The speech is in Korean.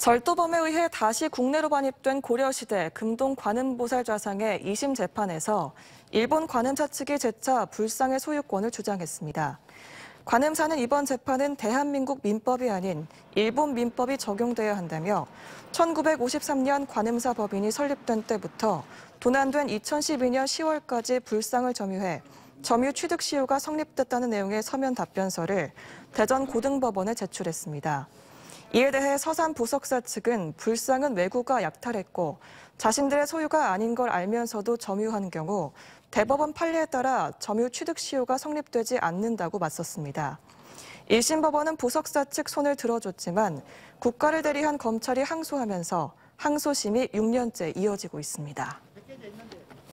절도범에 의해 다시 국내로 반입된 고려시대 금동 관음보살 좌상의 2심 재판에서 일본 관음사 측이 재차 불상의 소유권을 주장했습니다. 관음사는 이번 재판은 대한민국 민법이 아닌 일본 민법이 적용돼야 한다며 1953년 관음사 법인이 설립된 때부터 도난된 2012년 10월까지 불상을 점유해 점유 취득 시효가 성립됐다는 내용의 서면 답변서를 대전 고등법원에 제출했습니다. 이에 대해 서산 부석사 측은 불상은 외구가 약탈했고 자신들의 소유가 아닌 걸 알면서도 점유한 경우 대법원 판례에 따라 점유 취득 시효가 성립되지 않는다고 맞섰습니다. 1심 법원은 부석사 측 손을 들어줬지만 국가를 대리한 검찰이 항소하면서 항소심이 6년째 이어지고 있습니다.